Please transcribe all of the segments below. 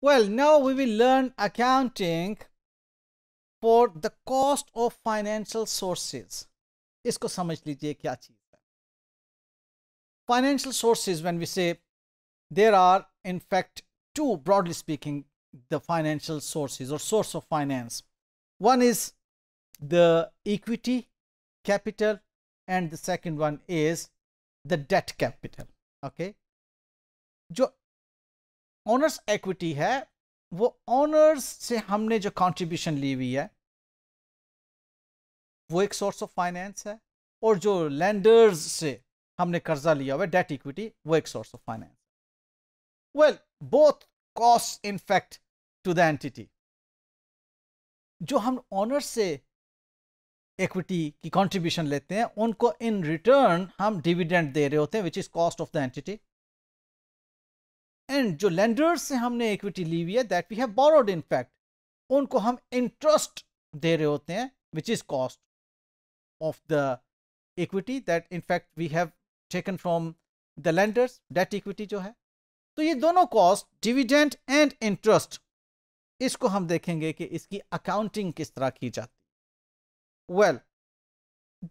Well, now we will learn accounting for the cost of financial sources. इसको समझ लीजिए क्या चीज़ है Financial sources, when we say there are in fact two, broadly speaking, the financial sources or source of finance. One is the equity capital and the second one is the debt capital. Okay. जो owners equity है वो honours से हमने जो contribution ली हुई है वो एक सोर्स ऑफ फाइनेंस है और जो लैंडर्स से हमने कर्जा लिया हुआ है डेट इक्विटी वो एक source of finance well both cost fact to the entity जो हम ऑनर्स से इक्विटी की कंट्रीब्यूशन लेते हैं उनको इन रिटर्न हम डिविडेंड दे रहे होते हैं which is cost of the entity and जो लेंडर्स से हमने इक्विटी ली हुई है that we have borrowed in fact उनको हम इंटरेस्ट दे रहे होते हैं which is cost of the equity that in fact we have taken from the lenders debt equity जो है तो ये दोनों कॉस्ट डिविडेंड एंड इंटरेस्ट इसको हम देखेंगे कि इसकी अकाउंटिंग किस तरह की जाती well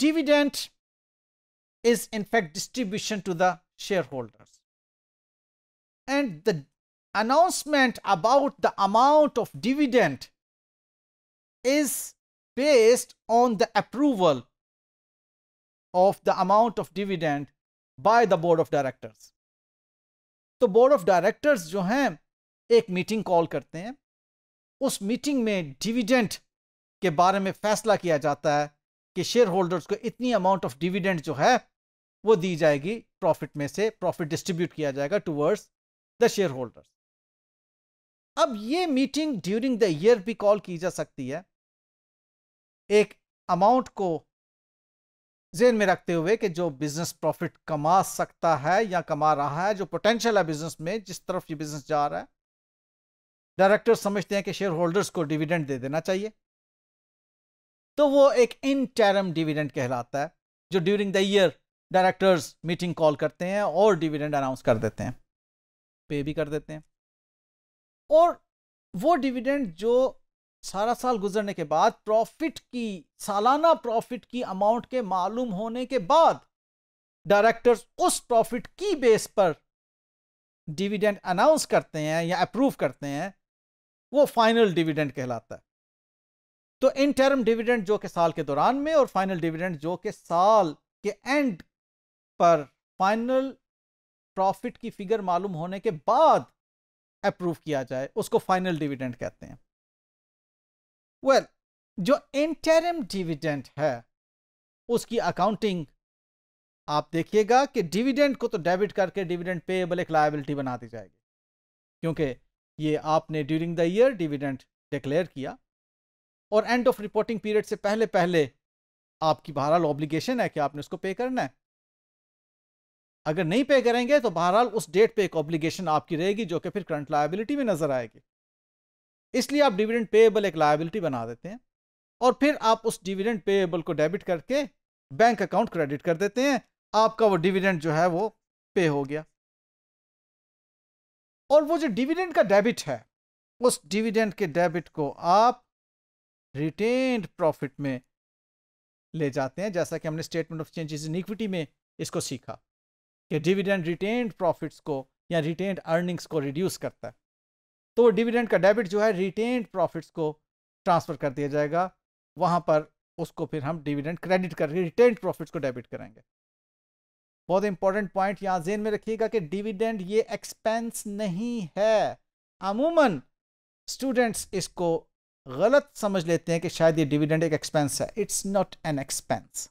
dividend is in fact distribution to the share holders and the announcement about the amount of dividend is based on the approval of the amount of dividend by the board of directors तो board of directors जो हैं एक meeting call करते हैं उस meeting में dividend के बारे में फैसला किया जाता है कि शेयर होल्डर्स को इतनी अमाउंट ऑफ डिविडेंट जो है वो दी जाएगी प्रॉफिट में से प्रॉफिट डिस्ट्रीब्यूट किया जाएगा टूवर्ड्स द शेयर होल्डर्स अब ये मीटिंग ड्यूरिंग द ईयर भी कॉल की जा सकती है एक अमाउंट को जेन में रखते हुए कि जो बिजनेस प्रॉफिट कमा सकता है या कमा रहा है जो पोटेंशियल है बिजनेस में जिस तरफ ये बिजनेस जा रहा है डायरेक्टर समझते हैं कि शेयर होल्डर्स को डिविडेंड दे देना चाहिए तो वो एक इन टैरम डिविडेंड कहलाता है जो during the year directors meeting call करते हैं और डिविडेंड अनाउंस कर देते हैं पे भी कर देते हैं और वो डिविडेंड जो सारा साल गुजरने के बाद प्रॉफिट की सालाना प्रॉफिट की अमाउंट के मालूम होने के बाद डायरेक्टर्स उस प्रॉफिट की बेस पर डिविडेंड अनाउंस करते हैं या अप्रूव करते हैं वो फाइनल डिविडेंड कहलाता है तो इन टर्म डिविडेंड जो के साल के दौरान में और फाइनल डिविडेंड जो के साल के एंड पर फाइनल प्रॉफिट की फिगर मालूम होने के बाद अप्रूव किया जाए उसको फाइनल डिविडेंड कहते हैं वेल well, जो इंटरम डिविडेंड है उसकी अकाउंटिंग आप देखिएगा कि डिविडेंड को तो डेबिट करके डिविडेंड पेएबल एक लाइबिलिटी बना दी जाएगी क्योंकि ये आपने during the year dividend declare किया और एंड ऑफ रिपोर्टिंग पीरियड से पहले पहले आपकी बहरहाल ऑब्लिगेशन है कि आपने उसको पे करना है अगर नहीं पे करेंगे तो बहरहाल उस डेट पे एक ऑब्लिगेशन आपकी रहेगी जो कि फिर करंट लाइबिलिटी में नजर आएगी इसलिए आप डिविडेंड पेएबल एक लाइबिलिटी बना देते हैं और फिर आप उस डिविडेंड पेएबल को डेबिट करके बैंक अकाउंट क्रेडिट कर देते हैं आपका वो डिविडेंड जो है वो पे हो गया और वो जो डिविडेंड का डेबिट है उस डिविडेंड के डेबिट को आप रिटेन्ड प्रॉफिट में ले जाते हैं जैसा कि हमने statement of changes in equity में इसको सीखा कि डिविडेंड रिटेन्ड प्रॉफिट्स को या रिटेन्ड अर्निंग्स को रिड्यूस करता है तो डिविडेंड का डेबिट जो है रिटेन्ड प्रॉफिट्स को ट्रांसफ़र कर दिया जाएगा वहाँ पर उसको फिर हम डिविडेंड क्रेडिट करके रिटेन्ड प्रॉफिट्स को डेबिट करेंगे बहुत इंपॉर्टेंट पॉइंट यहाँ जेन में रखिएगा कि डिविडेंड ये एक्सपेंस नहीं है अमूमन स्टूडेंट्स इसको गलत समझ लेते हैं कि शायद ये डिविडेंड एक एक्सपेंस है इट्स नॉट एन एक्सपेंस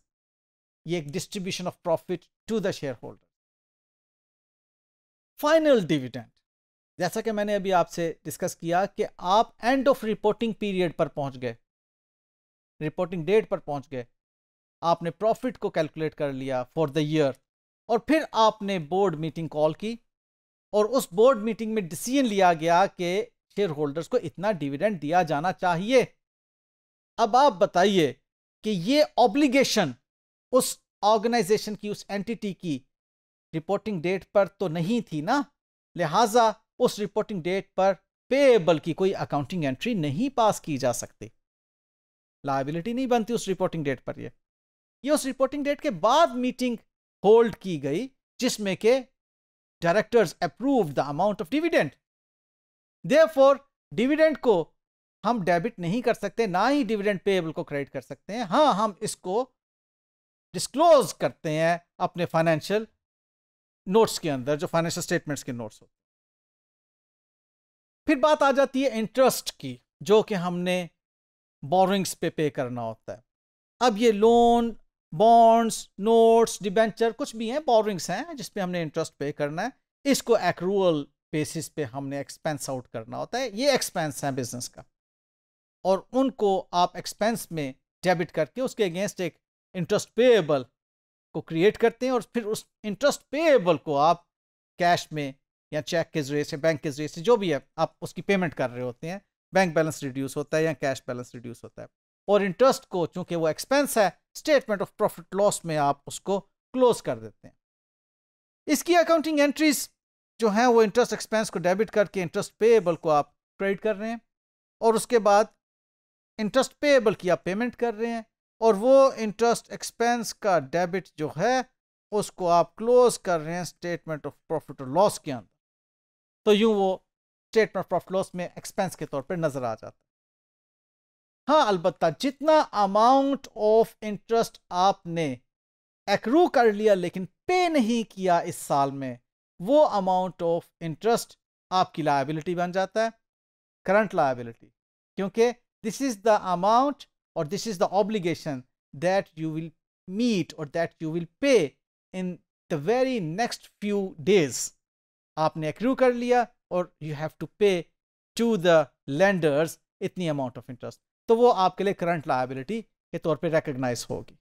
ये एक distribution of profit to the share holder final dividend जैसा कि मैंने अभी आपसे डिस्कस किया कि आप एंड ऑफ रिपोर्टिंग पीरियड पर पहुंच गए रिपोर्टिंग डेट पर पहुंच गए आपने प्रॉफिट को कैलकुलेट कर लिया फॉर द ईयर और फिर आपने बोर्ड मीटिंग कॉल की और उस बोर्ड मीटिंग में डिसीजन लिया गया कि शेयर होल्डर्स को इतना डिविडेंड दिया जाना चाहिए अब आप बताइए कि ये ऑब्लिगेशन उस ऑर्गेनाइजेशन की उस एंटिटी की रिपोर्टिंग डेट पर तो नहीं थी ना लिहाजा उस रिपोर्टिंग डेट पर पेएबल की कोई अकाउंटिंग एंट्री नहीं पास की जा सकती लाइबिलिटी नहीं बनती उस रिपोर्टिंग डेट पर ये ये उस रिपोर्टिंग डेट के बाद मीटिंग होल्ड की गई जिसमें के directors approve the amount of dividend दे डिविडेंड को हम डेबिट नहीं कर सकते ना ही डिविडेंड पेएबल को क्रेडिट कर सकते हैं हाँ हम इसको डिस्क्लोज करते हैं अपने फाइनेंशियल नोट्स के अंदर जो फाइनेंशियल स्टेटमेंट्स के नोट्स होते हैं फिर बात आ जाती है इंटरेस्ट की जो कि हमने बोरिंग्स पे पे करना होता है अब ये लोन बॉन्ड्स नोट्स डिबेंचर कुछ भी हैं बोरिंग्स हैं जिसपे हमने इंटरेस्ट पे करना है इसको एक्रूअल बेसिस पे हमने एक्सपेंस आउट करना होता है ये एक्सपेंस है बिजनेस का और उनको आप एक्सपेंस में डेबिट करके उसके अगेंस्ट एक इंटरेस्ट पेएबल को क्रिएट करते हैं और फिर उस इंटरेस्ट पेएबल को आप कैश में या चेक के जरिए से बैंक के जरिए से जो भी है आप उसकी पेमेंट कर रहे होते हैं बैंक बैलेंस रिड्यूस होता है या कैश बैलेंस रिड्यूस होता है और इंटरेस्ट को चूंकि वो एक्सपेंस है स्टेटमेंट ऑफ प्रॉफिट लॉस में आप उसको क्लोज कर देते हैं इसकी अकाउंटिंग एंट्रीज जो हैं वो इंटरेस्ट एक्सपेंस को डेबिट करके इंटरेस्ट पेएबल को आप क्रेडिट कर रहे हैं और उसके बाद इंटरेस्ट पेएबल की आप पेमेंट कर रहे हैं और वो इंटरेस्ट एक्सपेंस का डेबिट जो है उसको आप क्लोज कर रहे हैं स्टेटमेंट ऑफ प्रॉफिट और लॉस के अंदर तो यूं वो स्टेटमेंट ऑफ प्रॉफिट लॉस में एक्सपेंस के तौर पर नजर आ जाता है हाँ अलबत्ता जितना अमाउंट ऑफ इंटरेस्ट आपने एक्रू कर लिया लेकिन पे नहीं किया इस साल में वो अमाउंट ऑफ इंटरेस्ट आपकी लाइबिलिटी बन जाता है करंट लाइबिलिटी क्योंकि this is the amount or this is the obligation that you will meet or that you will pay in the very next few days. आपने accrue कर लिया और you have to pay to the lenders इतनी amount of interest. तो वो आपके लिए current liability के तौर पे recognize होगी